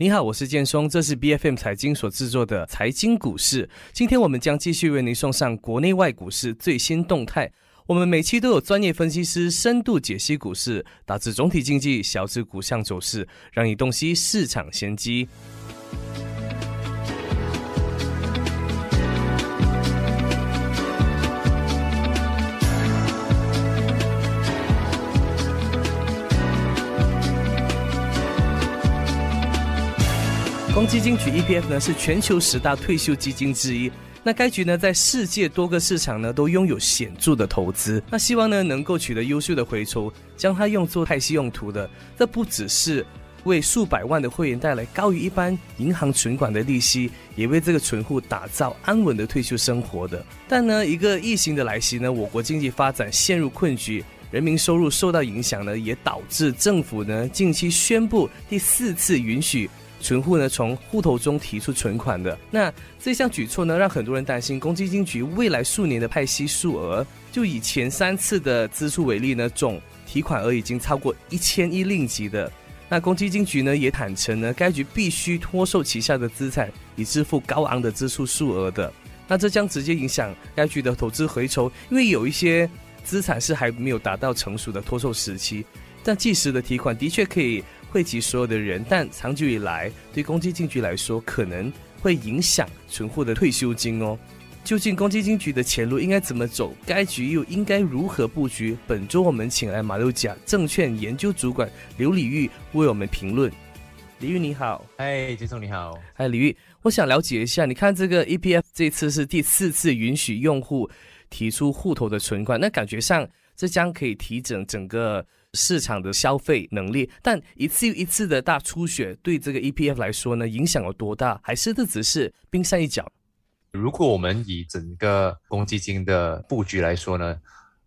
你好，我是剑松，这是 B F M 财经所制作的财经股市。今天我们将继续为您送上国内外股市最新动态。我们每期都有专业分析师深度解析股市，打至总体经济、小指股项走势，让你洞悉市场先机。公积金局 E P F 呢是全球十大退休基金之一。那该局呢在世界多个市场呢都拥有显著的投资。那希望呢能够取得优秀的回酬，将它用作派息用途的。这不只是为数百万的会员带来高于一般银行存款的利息，也为这个存户打造安稳的退休生活的。但呢一个疫情的来袭呢，我国经济发展陷入困局，人民收入受到影响呢，也导致政府呢近期宣布第四次允许。存户呢从户头中提出存款的那这项举措呢让很多人担心公积金局未来数年的派息数额就以前三次的支出为例呢总提款额已经超过一千亿令吉的那公积金局呢也坦诚呢该局必须脱售旗下的资产以支付高昂的支出数额的那这将直接影响该局的投资回酬因为有一些资产是还没有达到成熟的脱售时期但即时的提款的确可以。惠及所有的人，但长久以来，对公积金局来说，可能会影响存户的退休金哦。究竟公积金局的前路应该怎么走？该局又应该如何布局？本周我们请来马六甲证券研究主管刘礼玉为我们评论。李玉你好，哎，杰总你好，哎，李玉，我想了解一下，你看这个 E P F 这次是第四次允许用户提出户头的存款，那感觉上这将可以提整整个。市场的消费能力，但一次又一次的大出血对这个 EPF 来说呢，影响有多大？还是这只是冰山一角？如果我们以整个公积金的布局来说呢，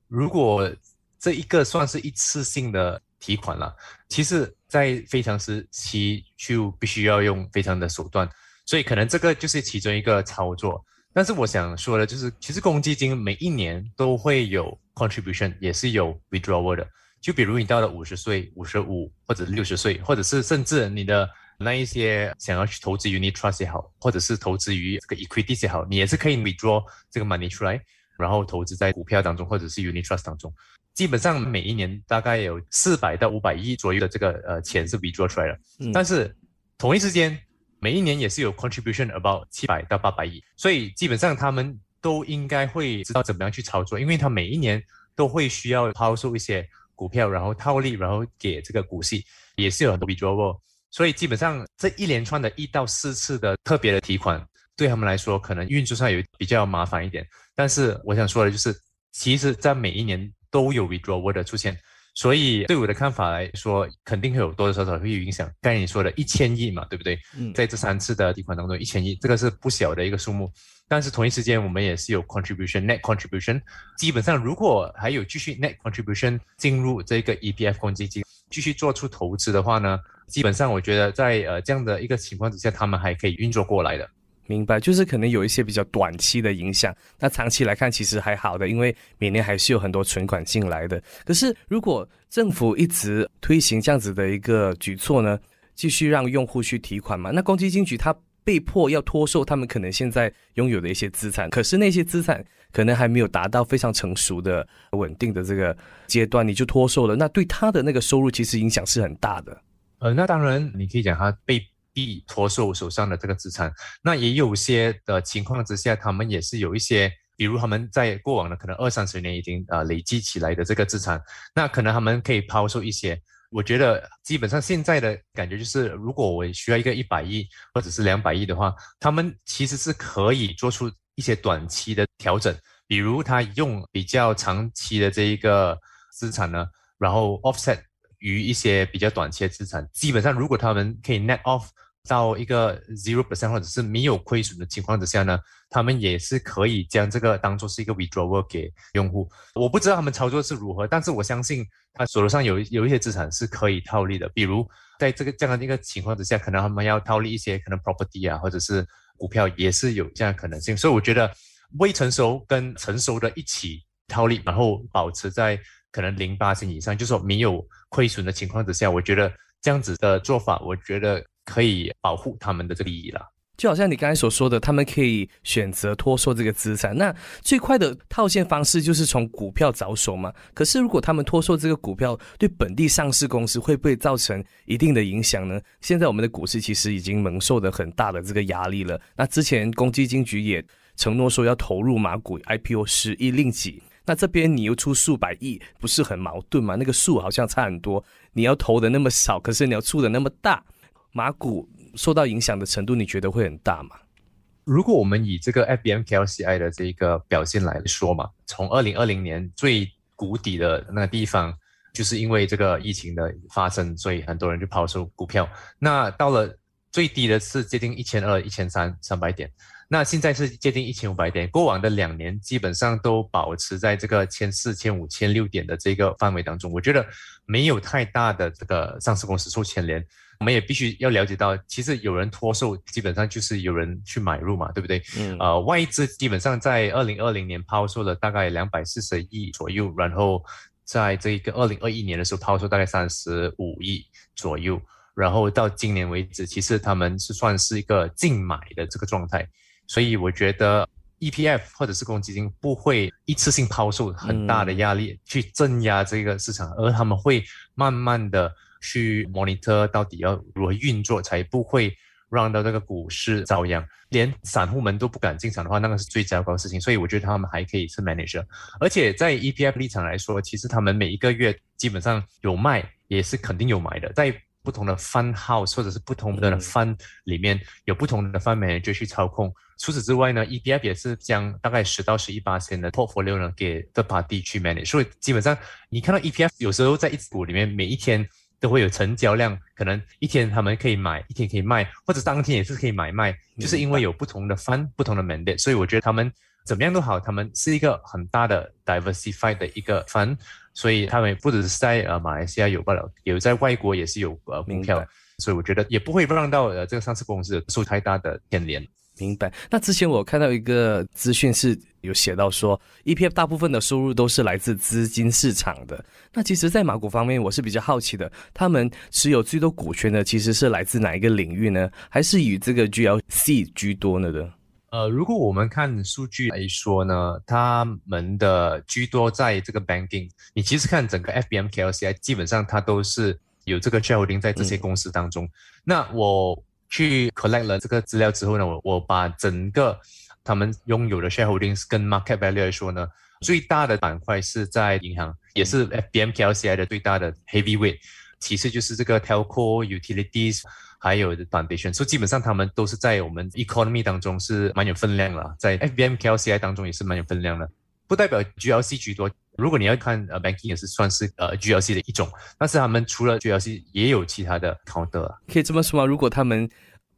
如果这一个算是一次性的提款了，其实，在非常时期就必须要用非常的手段，所以可能这个就是其中一个操作。但是我想说的，就是其实公积金每一年都会有 contribution，也是有 withdrawer 的。就比如你到了五十岁、五十五或者六十岁，或者是甚至你的那一些想要去投资于 unit trust 也好，或者是投资于这个 equity 也好，你也是可以 withdraw 这个 money 出来，然后投资在股票当中或者是 unit trust 当中。基本上每一年大概有四百到五百亿左右的这个呃钱是 withdraw 出来了，但是同一时间每一年也是有 contribution about 七百到八百亿，所以基本上他们都应该会知道怎么样去操作，因为他每一年都会需要抛售一些。股票，然后套利，然后给这个股息，也是有很多 withdrawal，所以基本上这一连串的一到四次的特别的提款，对他们来说可能运作上有比较麻烦一点。但是我想说的就是，其实在每一年都有 withdrawal 的出现。所以，对我的看法来说，肯定会有多多少少会有影响。刚才你说的一千亿嘛，对不对？嗯，在这三次的提款当中，一千亿，这个是不小的一个数目。但是同一时间，我们也是有 contribution net contribution。基本上，如果还有继续 net contribution 进入这个 EPF 基金，继续做出投资的话呢，基本上我觉得在呃这样的一个情况之下，他们还可以运作过来的。明白，就是可能有一些比较短期的影响，那长期来看其实还好的，因为每年还是有很多存款进来的。可是如果政府一直推行这样子的一个举措呢，继续让用户去提款嘛，那公积金局他被迫要脱售他们可能现在拥有的一些资产，可是那些资产可能还没有达到非常成熟的、稳定的这个阶段，你就脱售了，那对他的那个收入其实影响是很大的。呃，那当然你可以讲他被。必脱售手上的这个资产，那也有些的情况之下，他们也是有一些，比如他们在过往的可能二三十年已经呃累积起来的这个资产，那可能他们可以抛售一些。我觉得基本上现在的感觉就是，如果我需要一个一百亿或者是两百亿的话，他们其实是可以做出一些短期的调整，比如他用比较长期的这一个资产呢，然后 offset。于一些比较短期的资产，基本上如果他们可以 net off 到一个 zero percent 或者是没有亏损的情况之下呢，他们也是可以将这个当做是一个 w i t h d r a w a l 给用户。我不知道他们操作是如何，但是我相信他手头上有有一些资产是可以套利的。比如在这个这样的一个情况之下，可能他们要套利一些可能 property 啊，或者是股票也是有这样可能性。所以我觉得未成熟跟成熟的一起套利，然后保持在。可能零八千以上，就是说没有亏损的情况之下，我觉得这样子的做法，我觉得可以保护他们的这个利益了。就好像你刚才所说的，他们可以选择脱售这个资产，那最快的套现方式就是从股票着手嘛。可是如果他们脱售这个股票，对本地上市公司会不会造成一定的影响呢？现在我们的股市其实已经蒙受了很大的这个压力了。那之前公基金局也承诺说要投入马股 IPO 十亿令吉。那这边你又出数百亿，不是很矛盾吗？那个数好像差很多，你要投的那么少，可是你要出的那么大，马股受到影响的程度，你觉得会很大吗？如果我们以这个 F B M K L C I 的这个表现来说嘛，从二零二零年最谷底的那个地方，就是因为这个疫情的发生，所以很多人就抛售股票，那到了。最低的是接近一千二、一千三、三百点，那现在是接近一千五百点。过往的两年基本上都保持在这个千四、千五、千六点的这个范围当中，我觉得没有太大的这个上市公司受牵连。我们也必须要了解到，其实有人脱售，基本上就是有人去买入嘛，对不对？嗯。呃，外资基本上在二零二零年抛售了大概两百四十亿左右，然后在这个二零二一年的时候抛售大概三十五亿左右。然后到今年为止，其实他们是算是一个净买的这个状态，所以我觉得 E P F 或者是公积金不会一次性抛售很大的压力去镇压这个市场，而他们会慢慢的去 monitor 到底要如何运作才不会让到这个股市遭殃，连散户们都不敢进场的话，那个是最糟糕的事情。所以我觉得他们还可以是 manager，而且在 E P F 立场来说，其实他们每一个月基本上有卖也是肯定有买的，在。不同的 house fund 或者是不同的番里面有不同的 manager fund 去操控。除此之外呢，E P F 也是将大概十到十一八千的 portfolio 呢给 The Part y 去 manage。所以基本上你看到 E P F 有时候在一只股里面，每一天都会有成交量，可能一天他们可以买，一天可以卖，或者当天也是可以买卖，就是因为有不同的番、不同的门店，所以我觉得他们。怎么样都好，他们是一个很大的 diversified 的一个，fund，所以他们不只是在呃马来西亚有罢了，有在外国也是有呃股票，所以我觉得也不会让到呃这个上市公司受太大的牵连。明白。那之前我看到一个资讯是有写到说，EP f 大部分的收入都是来自资金市场的。那其实，在马股方面，我是比较好奇的，他们持有最多股权的其实是来自哪一个领域呢？还是以这个 GLC 居多呢的？呃，如果我们看数据来说呢，他们的居多在这个 banking。你其实看整个 F B M K L C I，基本上它都是有这个 shareholding 在这些公司当中。那我去 collect 了这个资料之后呢，我我把整个他们拥有的 shareholding s 跟 market value 来说呢，最大的板块是在银行，也是 F B M K L C I 的最大的 heavy weight。其次就是这个 t e l c o utilities。还有的 foundation，所以基本上他们都是在我们 economy 当中是蛮有分量了，在 FBM、k l c i 当中也是蛮有分量的。不代表 GLC 居多，如果你要看呃 banking 也是算是呃 GLC 的一种，但是他们除了 GLC 也有其他的 counter 啊。可以这么说吗？如果他们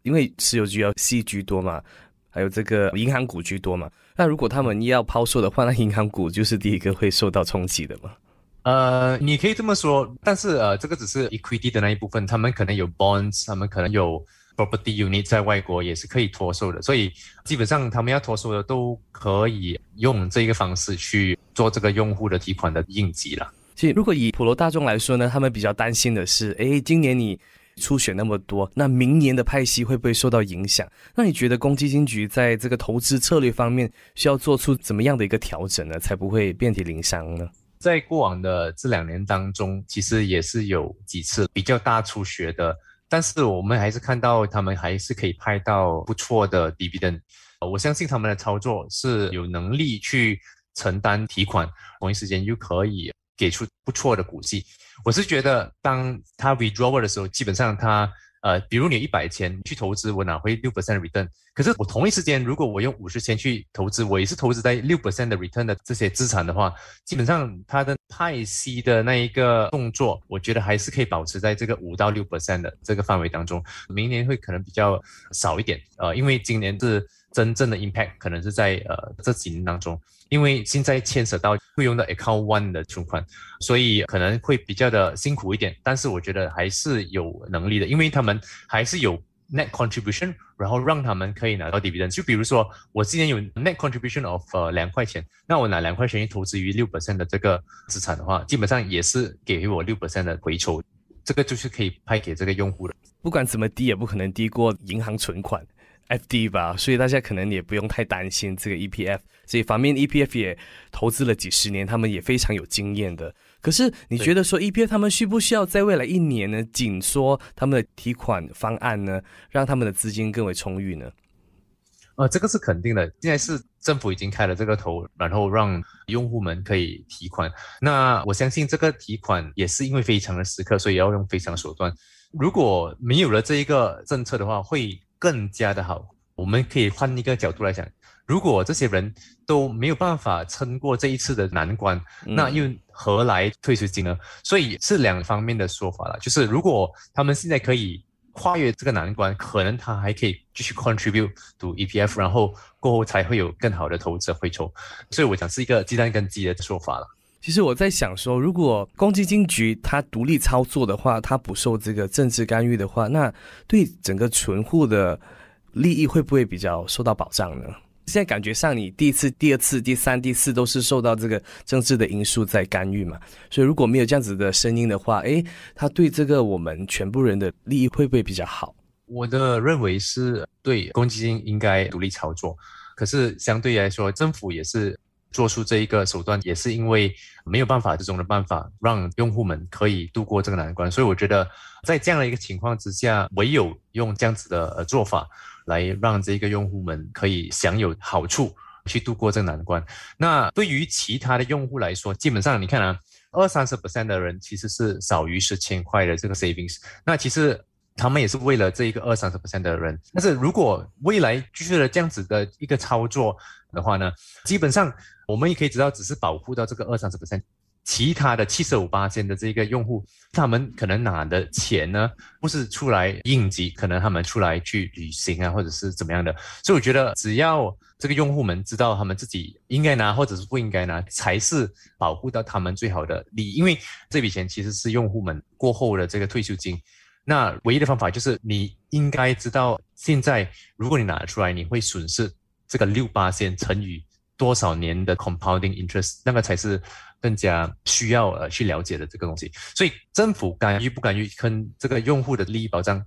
因为持有 GLC 居多嘛，还有这个银行股居多嘛，那如果他们要抛售的话，那银行股就是第一个会受到冲击的嘛？呃，你可以这么说，但是呃，这个只是 equity 的那一部分，他们可能有 bonds，他们可能有 property unit 在外国也是可以脱售的，所以基本上他们要脱售的都可以用这个方式去做这个用户的提款的应急了。所以如果以普罗大众来说呢，他们比较担心的是，哎，今年你出血那么多，那明年的派息会不会受到影响？那你觉得公积金局在这个投资策略方面需要做出怎么样的一个调整呢，才不会遍体鳞伤呢？在过往的这两年当中，其实也是有几次比较大出血的，但是我们还是看到他们还是可以派到不错的 dividend，我相信他们的操作是有能力去承担提款，同一时间又可以给出不错的股息。我是觉得当他 withdrawer 的时候，基本上他。呃，比如你一百千去投资，我拿回六 percent return。可是我同一时间，如果我用五十千去投资，我也是投资在六 percent 的 return 的这些资产的话，基本上它的派息的那一个动作，我觉得还是可以保持在这个五到六 percent 的这个范围当中。明年会可能比较少一点，呃，因为今年是。真正的 impact 可能是在呃这几年当中，因为现在牵扯到会用到 account one 的存款，所以可能会比较的辛苦一点。但是我觉得还是有能力的，因为他们还是有 net contribution，然后让他们可以拿到 dividend。就比如说我今年有 net contribution of 呃两块钱，那我拿两块钱去投资于六 percent 的这个资产的话，基本上也是给予我六 percent 的回酬。这个就是可以派给这个用户的，不管怎么低也不可能低过银行存款。F D 吧，所以大家可能也不用太担心这个 E P F，所以反面 E P F 也投资了几十年，他们也非常有经验的。可是你觉得说 E P F 他们需不需要在未来一年呢，紧缩他们的提款方案呢，让他们的资金更为充裕呢？呃，这个是肯定的，现在是政府已经开了这个头，然后让用户们可以提款。那我相信这个提款也是因为非常的时刻，所以要用非常手段。如果没有了这一个政策的话，会。更加的好，我们可以换一个角度来讲，如果这些人都没有办法撑过这一次的难关，那又何来退休金呢？所以是两方面的说法了，就是如果他们现在可以跨越这个难关，可能他还可以继续 contribute 读 EPF，然后过后才会有更好的投资回酬，所以我想是一个鸡蛋跟鸡的说法了。其实我在想说，如果公积金局它独立操作的话，它不受这个政治干预的话，那对整个存户的利益会不会比较受到保障呢？现在感觉上，你第一次、第二次、第三、第四都是受到这个政治的因素在干预嘛？所以如果没有这样子的声音的话，诶，他对这个我们全部人的利益会不会比较好？我的认为是对，公积金应该独立操作，可是相对来说，政府也是。做出这一个手段，也是因为没有办法之中的办法，让用户们可以度过这个难关。所以我觉得，在这样的一个情况之下，唯有用这样子的做法，来让这个用户们可以享有好处，去度过这个难关。那对于其他的用户来说，基本上你看啊，二三十 percent 的人其实是少于十千块的这个 savings。那其实。他们也是为了这一个二三十的人，但是如果未来继续的这样子的一个操作的话呢，基本上我们也可以知道，只是保护到这个二三十%。其他的七十五八千的这个用户，他们可能拿的钱呢，不是出来应急，可能他们出来去旅行啊，或者是怎么样的。所以我觉得，只要这个用户们知道他们自己应该拿或者是不应该拿，才是保护到他们最好的利益。因为这笔钱其实是用户们过后的这个退休金。那唯一的方法就是，你应该知道现在，如果你拿出来，你会损失这个六八千乘以多少年的 compounding interest，那个才是更加需要呃去了解的这个东西。所以，政府干预不干预跟这个用户的利益保障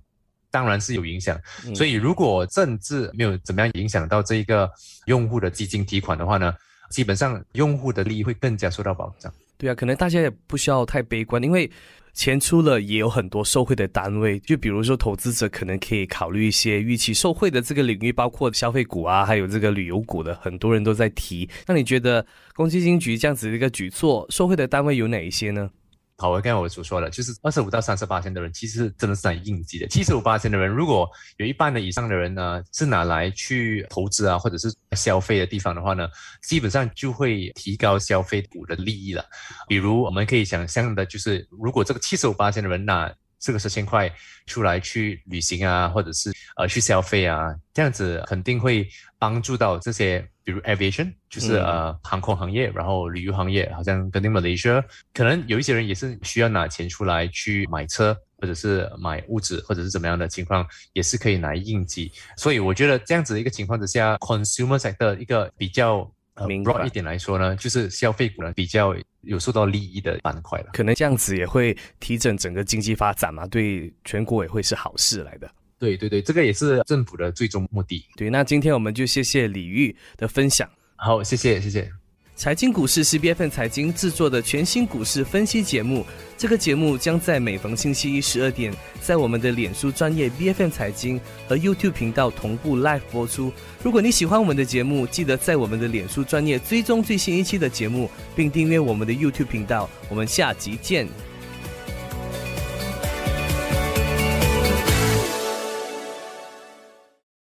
当然是有影响。所以，如果政治没有怎么样影响到这一个用户的基金提款的话呢，基本上用户的利益会更加受到保障。对啊，可能大家也不需要太悲观，因为钱出了也有很多受贿的单位，就比如说投资者可能可以考虑一些预期受贿的这个领域，包括消费股啊，还有这个旅游股的，很多人都在提。那你觉得公积金局这样子的一个举措，受贿的单位有哪一些呢？跑我刚才我所说的，就是二十五到三十八千的人，其实真的是很应急的。七十五八千的人，如果有一半的以上的人呢，是拿来去投资啊，或者是消费的地方的话呢，基本上就会提高消费股的利益了。比如我们可以想象的，就是如果这个七十五八千的人拿这个十千块出来去旅行啊，或者是呃去消费啊，这样子肯定会帮助到这些。比如 aviation 就是呃航空行业，然后旅游行业，好像跟 Malaysia，可能有一些人也是需要拿钱出来去买车，或者是买物质，或者是怎么样的情况，也是可以拿应急。所以我觉得这样子的一个情况之下，consumer s e c t o r 一个比较明弱一点来说呢，就是消费股呢比较有受到利益的板块了。可能这样子也会提振整个经济发展嘛，对全国也会是好事来的。对对对，这个也是政府的最终目的。对，那今天我们就谢谢李煜的分享。好，谢谢谢谢。财经股市是 B F N 财经制作的全新股市分析节目，这个节目将在每逢星期一十二点，在我们的脸书专业 B F F N 财经和 YouTube 频道同步 live 播出。如果你喜欢我们的节目，记得在我们的脸书专业追踪最新一期的节目，并订阅我们的 YouTube 频道。我们下集见。